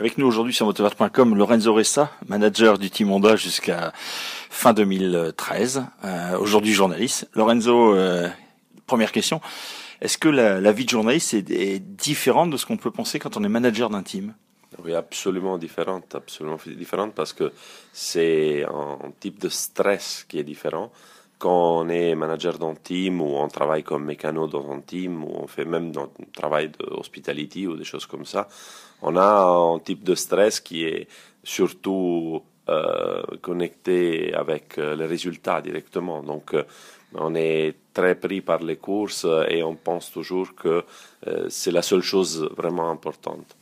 Avec nous aujourd'hui sur motovart.com, Lorenzo Ressa, manager du Team Honda jusqu'à fin 2013, euh, aujourd'hui journaliste. Lorenzo, euh, première question, est-ce que la, vie de journaliste est, différente de ce qu'on peut penser quand on est manager d'un team Oui, absolument différente, absolument différente parce que c'est un type de stress qui est différent quand on est manager d'un team ou on travaille comme mécano dans un team ou on fait même un travail d'hospitalité ou des choses comme ça, on a un type de stress qui est surtout euh, connecté avec euh, les résultats directement. Donc, euh, on est très pris par les courses et on pense toujours que c'est la seule chose vraiment importante.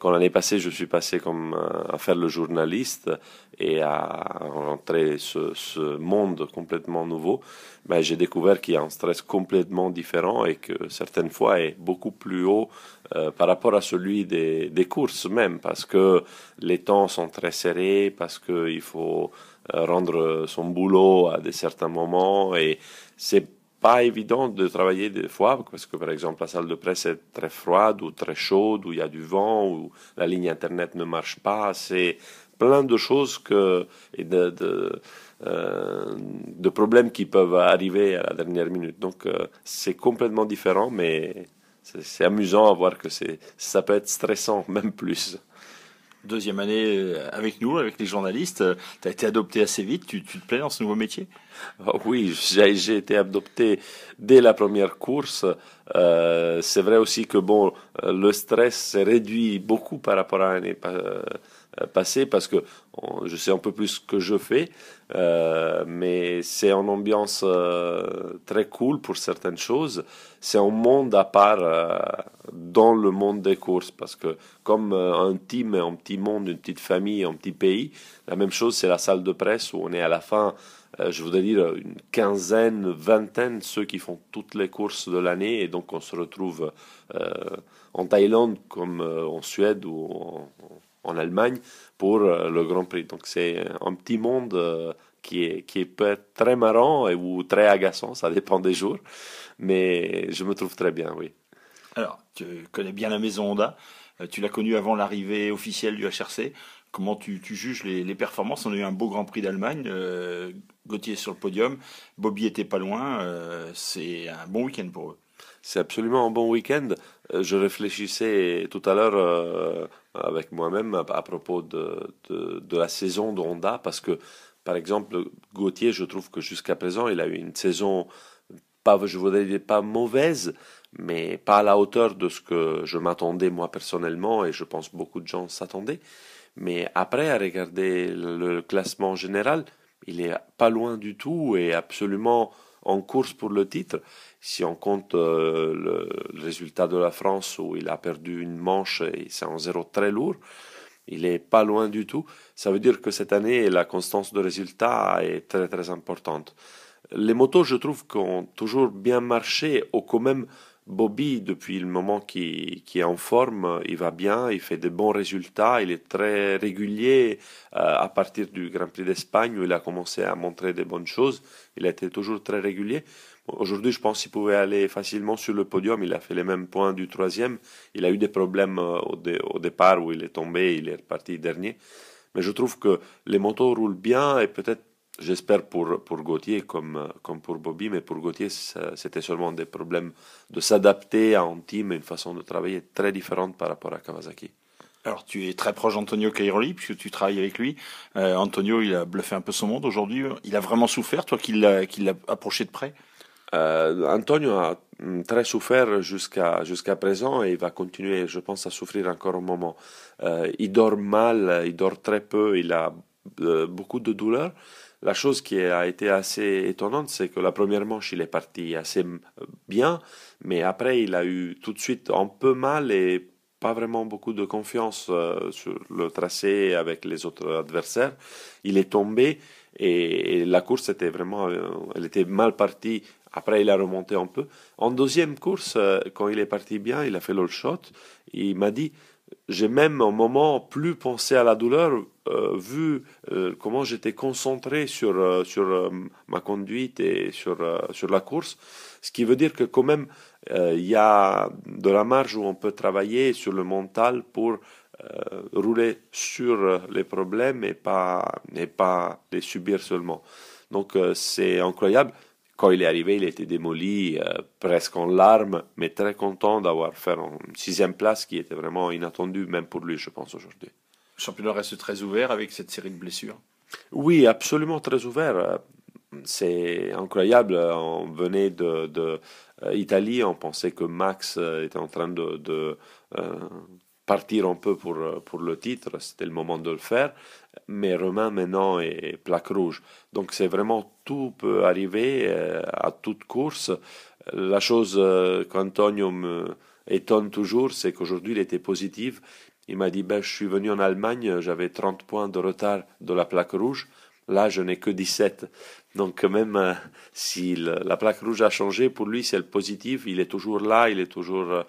Quand l'année passée, je suis passé comme euh, à faire le journaliste et à rentrer ce, ce monde complètement nouveau, ben, j'ai découvert qu'il y a un stress complètement différent et que certaines fois est beaucoup plus haut euh, par rapport à celui des, des courses même, parce que les temps sont très serrés, parce qu'il faut euh, rendre son boulot à des certains moments et c'est pas évident de travailler des fois, parce que par exemple la salle de presse est très froide ou très chaude, ou il y a du vent, ou la ligne Internet ne marche pas. C'est plein de choses que, et de, euh, problèmes qui peuvent arriver à la dernière minute. Donc euh, c'est complètement différent, mais c'est amusant à voir que ça peut être stressant, même plus deuxième année euh, avec nous, avec les journalistes. Euh, tu as été adopté assez vite. Tu, te plais dans ce nouveau métier ah Oui, j'ai été adopté dès la première course. Euh, c'est vrai aussi que bon, le stress s'est réduit beaucoup par rapport à l'année passée euh, passer parce que je sais un peu plus ce que je fais, euh, mais c'est en ambiance euh, très cool pour certaines choses. C'est un monde à part dans le monde des courses parce que comme un team, un petit monde, une petite famille, un petit pays, la même chose c'est la salle de presse où on est à la fin. Je voudrais dire une quinzaine, vingtaine, ceux qui font toutes les courses de l'année, et donc on se retrouve en Thaïlande comme en Suède ou en, en Allemagne pour euh, le Grand Prix. Donc c'est euh, un petit monde euh, qui, est, qui peut être très marrant et, ou très agaçant, ça dépend des jours. Mais je me trouve très bien, oui. Alors, tu connais bien la maison Honda, tu l'as connue avant l'arrivée officielle du HRC. Comment tu, tu juges les, performances On a eu un beau Grand Prix d'Allemagne, Gauthier sur le podium, Bobby était pas loin, c'est un bon week-end pour eux. C'est absolument un bon week-end. Euh, je réfléchissais tout à l'heure euh, avec moi-même à, propos de, de, la saison de Honda, parce que, par exemple, Gauthier, je trouve que jusqu'à présent, il a eu une saison, pas, je voudrais dire pas mauvaise, mais pas à la hauteur de ce que je m'attendais moi personnellement, et je pense beaucoup de gens s'attendaient. Mais après, à regarder le classement général, il n'est pas loin du tout et absolument en course pour le titre. Si on compte euh, le résultat de la France où il a perdu une manche et c'est un zéro très lourd, il n'est pas loin du tout. Ça veut dire que cette année, la constance de résultat est très très importante. Les motos, je trouve, qu'ont toujours bien marché ou quand même Bobby, depuis le moment qu'il est en forme, il va bien, il fait de bons résultats, il est très régulier. Euh, à partir du Grand Prix d'Espagne, où il a commencé à montrer des bonnes choses, il a été toujours très régulier. Aujourd'hui, je pense qu'il pouvait aller facilement sur le podium. Il a fait les mêmes points du troisième. Il a eu des problèmes euh, au, au départ où il est tombé, il est reparti dernier. Mais je trouve que les motos roulent bien et peut-être j'espère pour, pour Gauthier comme, comme pour Bobby, mais pour Gauthier, c'était seulement des problèmes de s'adapter à un team et une façon de travailler très différente par rapport à Kawasaki. Alors tu es très proche d'Antonio Cairoli puisque tu travailles avec lui. Euh, Antonio, il a bluffé un peu son monde aujourd'hui. Il a vraiment souffert, toi qu'il l'a approché de près euh, Antonio a mm, très souffert jusqu'à jusqu'à présent et il va continuer, je pense, à souffrir encore un moment. Euh, il dort mal, il dort très peu, il a beaucoup de douleurs la chose qui a été assez étonnante, c'est que la première manche, il est parti assez bien, mais après, il a eu tout de suite un peu mal et pas vraiment beaucoup de confiance euh, sur le tracé avec les autres adversaires. Il est tombé et, la course était vraiment, euh, elle était mal partie. Après, il a remonté un peu. En deuxième course, euh, quand il est parti bien, il a fait l'all shot. Il m'a dit, j'ai même un moment plus pensé à la douleur euh, vu euh, comment j'étais concentré sur, euh, sur ma conduite et sur, sur la course. Ce qui veut dire que quand même, il y a de la marge où on peut travailler sur le mental pour rouler sur les problèmes et pas, et pas les subir seulement. Donc c'est incroyable. Quand il est arrivé, il était démoli, euh, presque en larmes, mais très content d'avoir fait une sixième place qui était vraiment inattendue, même pour lui, je pense, aujourd'hui. Le championnat reste très ouvert avec cette série de blessures Oui, absolument très ouvert. C'est incroyable. On venait de, euh, on pensait que Max euh, était en train de, de partir un peu pour, pour le titre, c'était le moment de le faire mais Romain maintenant est plaque rouge. Donc c'est vraiment tout peut arriver euh, à toute course. La chose euh, qu'Antonio me étonne toujours, c'est qu'aujourd'hui il était positif. Il m'a dit ben, Je suis venu en Allemagne, j'avais 30 points de retard de la plaque rouge. Là, je n'ai que 17. Donc, même euh, si la plaque rouge a changé, pour lui, c'est le positif. Il est toujours là, il est toujours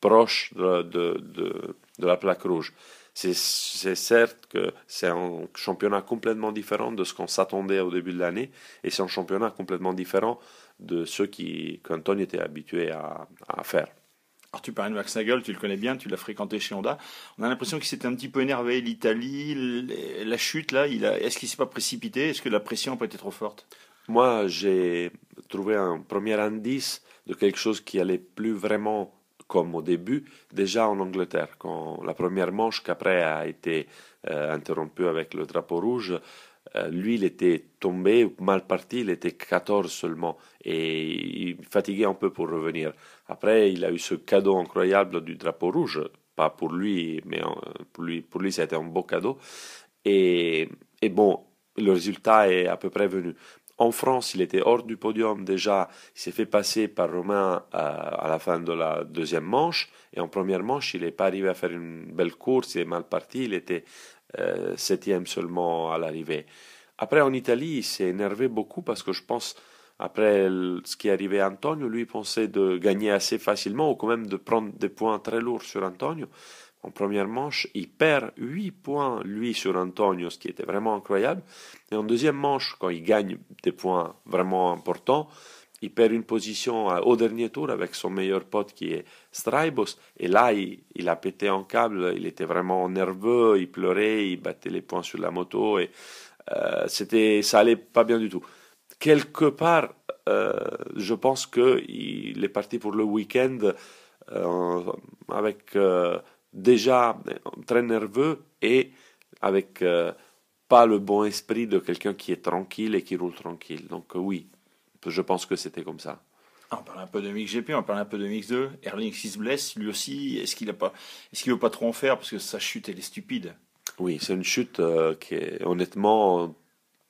proche de, de, de la plaque rouge. C'est certes que c'est un championnat complètement différent de ce qu'on s'attendait au début de l'année, et c'est un championnat complètement différent de ce qu'Anton était habitué à, faire. Alors tu parles de Max Nagel, tu le connais bien, tu l'as fréquenté chez Honda. On a l'impression qu'il s'était un petit peu énervé. L'Italie, la chute là, est-ce qu'il s'est pas précipité Est-ce que la pression peut être trop forte Moi, j'ai trouvé un premier indice de quelque chose qui allait plus vraiment comme au début, déjà en Angleterre. Quand la première manche, qu'après a été euh, interrompue avec le drapeau rouge, euh, lui, il était tombé, mal parti, il était 14 seulement, et il fatiguait un peu pour revenir. Après, il a eu ce cadeau incroyable du drapeau rouge, pas pour lui, mais pour lui, pour lui c'était un beau cadeau. et bon, le résultat est à peu près venu. En France, il était hors du podium déjà. Il s'est fait passer par Romain euh, à la fin de la deuxième manche. Et en première manche, il n'est pas arrivé à faire une belle course. Il est mal parti. Il était euh, septième seulement à l'arrivée. Après, en Italie, il s'est énervé beaucoup parce que je pense, après ce qui est arrivé à Antonio, lui pensait de gagner assez facilement ou quand même de prendre des points très lourds sur Antonio en première manche. Il perd 8 points, lui, sur Antonio, ce qui était vraiment incroyable. Et en deuxième manche, quand il gagne des points vraiment importants, il perd une position au dernier tour avec son meilleur pote qui est Straibos. Et là, il, a pété en câble, il était vraiment nerveux, il pleurait, il battait les points sur la moto et euh, c'était, ça allait pas bien du tout. Quelque part, euh, je pense qu'il est parti pour le week-end euh, avec déjà très nerveux et avec euh, pas le bon esprit de quelqu'un qui est tranquille et qui roule tranquille. Donc euh, oui, je pense que c'était comme ça. Ah, on parle un peu de mix gp on parle un peu de mix 2 Erling s'il se blesse, lui aussi, est-ce qu'il a pas, est-ce qu'il veut pas trop en faire parce que sa chute elle est stupide. Oui, c'est une chute euh, qui honnêtement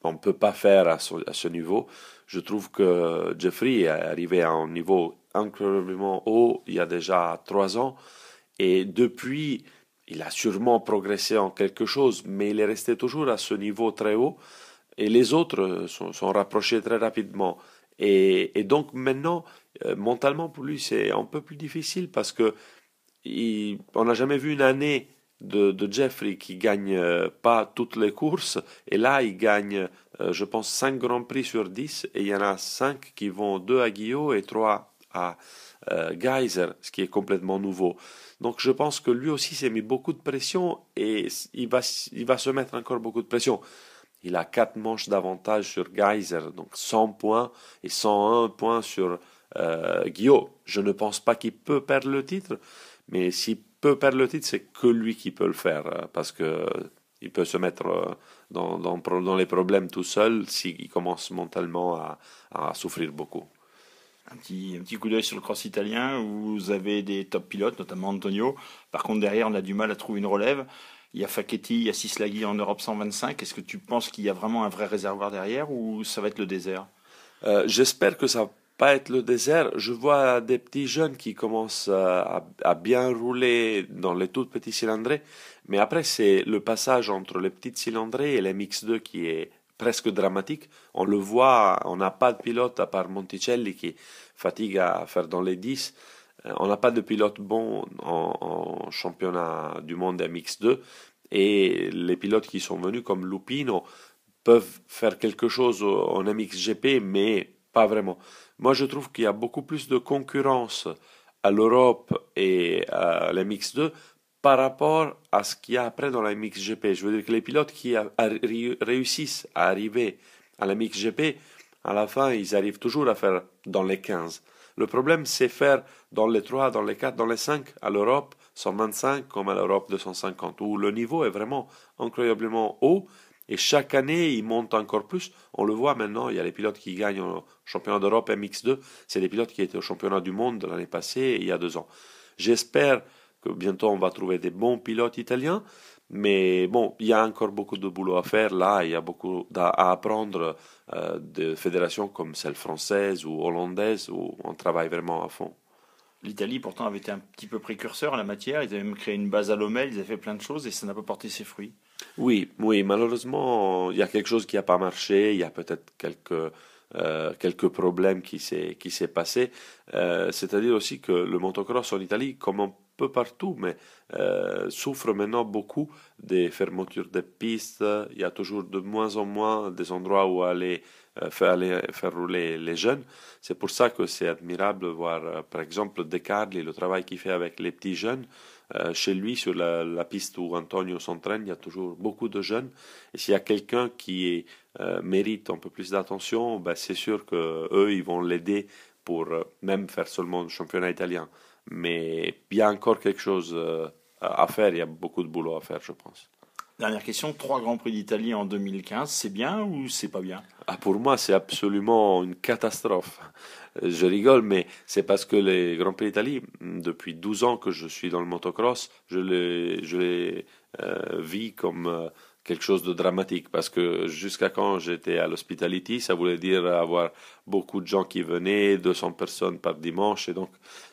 on ne peut pas faire à ce, niveau. Je trouve que Jeffrey est arrivé à un niveau incroyablement haut il y a déjà trois ans. Et depuis, il a sûrement progressé en quelque chose, mais il est resté toujours à ce niveau très haut. Et les autres euh, sont, sont rapprochés très rapidement. Et, donc maintenant, euh, mentalement pour lui, c'est un peu plus difficile parce que on n'a jamais vu une année de, Jeffrey qui gagne euh, pas toutes les courses. Et là, il gagne, je pense, 5 grands prix sur 10. Et il y en a 5 qui vont 2 à Guillaume et 3 à Geyser, ce qui est complètement nouveau. Donc je pense que lui aussi s'est mis beaucoup de pression et il va, se mettre encore beaucoup de pression. Il a 4 manches d'avantage sur Geyser, donc 100 points et 101 points sur euh, Guillaume. Je ne pense pas qu'il peut perdre le titre, mais s'il peut perdre le titre, c'est que lui qui peut le faire, euh, parce qu'il peut se mettre euh, dans, les problèmes tout seul s'il commence mentalement à souffrir beaucoup un petit, coup d'œil sur le cross italien vous avez des top pilotes, notamment Antonio. Par contre, derrière, on a du mal à trouver une relève. Il y a Facchetti, il y a Sislaghi en Europe 125. Est-ce que tu penses qu'il y a vraiment un vrai réservoir derrière ou ça va être le désert euh, J'espère que ça va pas être le désert. Je vois des petits jeunes qui commencent à, bien rouler dans les toutes petits cylindrés. Mais après, c'est le passage entre les petites cylindrées et les mix 2 qui est presque dramatique. On le voit, on n'a pas de pilote à part Monticelli qui fatigue à faire dans les 10. Euh, on n'a pas de pilote bon en, championnat du monde MX2. Et les pilotes qui sont venus comme Lupino peuvent faire quelque chose en MXGP, mais pas vraiment. Moi, je trouve qu'il y a beaucoup plus de concurrence à l'Europe et à l'MX2 par rapport à ce qu'il y a après dans la MXGP. Je veux dire que les pilotes qui réussissent à arriver à la MXGP, à la fin, ils arrivent toujours à faire dans les 15. Le problème, c'est faire dans les 3, dans les 4, dans les 5, à l'Europe 125 comme à l'Europe 250, où le niveau est vraiment incroyablement haut. Et chaque année, il monte encore plus. On le voit maintenant, il y a les pilotes qui gagnent au championnat d'Europe MX2. C'est des pilotes qui étaient au championnat du monde l'année passée, il y a deux ans. J'espère bientôt on va trouver des bons pilotes italiens. Mais bon, il y a encore beaucoup de boulot à faire là, il y a beaucoup à apprendre des euh, de fédérations comme celle française ou hollandaise où on travaille vraiment à fond. L'Italie pourtant avait été un petit peu précurseur en la matière, ils avaient même créé une base à Lomel, ils avaient fait plein de choses et ça n'a pas porté ses fruits. Oui, oui, malheureusement, il y a quelque chose qui n'a pas marché, il y a peut-être quelques euh, problèmes qui s'est qui passé. Euh, c'est-à-dire aussi que le motocross en Italie, comme peu partout, mais souffrent euh, souffre maintenant beaucoup des fermetures des pistes. Il y a toujours de moins en moins des endroits où aller, euh, faire, rouler les jeunes. C'est pour ça que c'est admirable de voir, euh, par exemple, De Carli, le travail qu'il fait avec les petits jeunes. chez lui, sur la, piste où Antonio s'entraîne, il y a toujours beaucoup de jeunes. Et s'il y a quelqu'un qui mérite un peu plus d'attention, ben, c'est sûr qu'eux, ils vont l'aider pour même faire seulement le championnat italien. Mais il y a encore quelque chose euh, à faire, il y a beaucoup de boulot à faire, je pense. Dernière question, trois Grands Prix d'Italie en 2015, c'est bien ou c'est pas bien ah, Pour moi, c'est absolument une catastrophe. Je rigole, mais c'est parce que les Grands Prix d'Italie, depuis 12 ans que je suis dans le motocross, je les, je euh, vis comme... Euh, quelque chose de dramatique parce que jusqu'à quand j'étais à l'hospitality, ça voulait dire avoir beaucoup de gens qui venaient, 200 personnes par dimanche et donc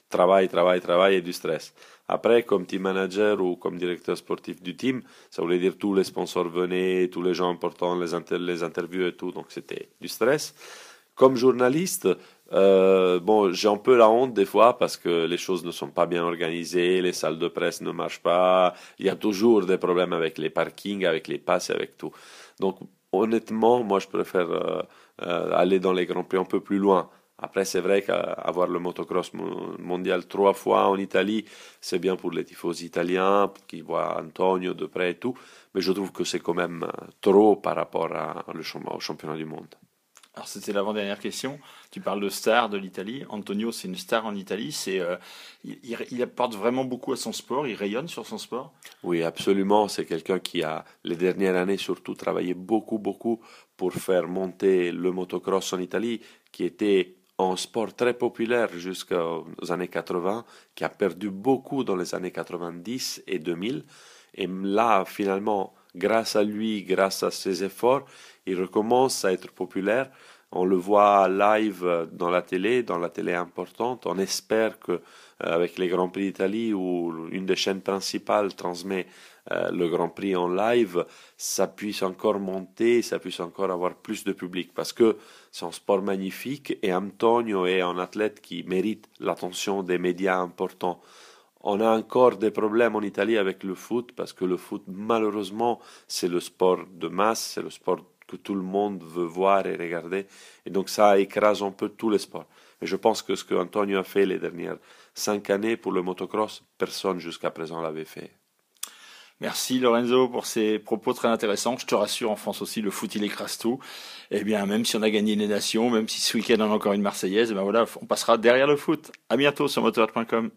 travail, travail, travail et du stress. Après, comme team manager ou comme directeur sportif du team, ça voulait dire tous les sponsors venaient, tous les gens importants, les, les interviews et tout, donc c'était du stress. Comme journaliste, euh, bon, j'ai un peu la honte des fois parce que les choses ne sont pas bien organisées, les salles de presse ne marchent pas, il y a toujours des problèmes avec les parkings, avec les passes, avec tout. Donc honnêtement, moi je préfère euh, euh, aller dans les Grands Prix un peu plus loin. Après, c'est vrai qu'avoir le motocross mondial trois fois en Italie, c'est bien pour les tifos italiens qui voient Antonio de près et tout, mais je trouve que c'est quand même trop par rapport au championnat du monde. Alors c'était l'avant-dernière question. Tu parles de star de l'Italie. Antonio, c'est une star en Italie. Euh, il, il, apporte vraiment beaucoup à son sport. Il rayonne sur son sport. Oui, absolument. C'est quelqu'un qui a, les dernières années surtout, travaillé beaucoup, beaucoup pour faire monter le motocross en Italie, qui était un sport très populaire jusqu'aux années 80, qui a perdu beaucoup dans les années 90 et 2000. Et là, finalement, Grâce à lui, grâce à ses efforts, il recommence à être populaire. On le voit live dans la télé, dans la télé importante. On espère que euh, avec les Grands Prix d'Italie, où une des chaînes principales transmet euh, le Grand Prix en live, ça puisse encore monter, ça puisse encore avoir plus de public, parce que c'est un sport magnifique et Antonio est un athlète qui mérite l'attention des médias importants. On a encore des problèmes en Italie avec le foot parce que le foot, malheureusement, c'est le sport de masse, c'est le sport que tout le monde veut voir et regarder. Et donc ça écrase un peu tous les sports. Et je pense que ce que Antonio a fait les dernières cinq années pour le motocross, personne jusqu'à présent l'avait fait. Merci Lorenzo pour ces propos très intéressants. Je te rassure, en France aussi, le foot, il écrase tout. Eh bien, même si on a gagné les nations, même si ce week-end on a encore une Marseillaise, eh ben voilà, on passera derrière le foot. À bientôt sur motorhead.com.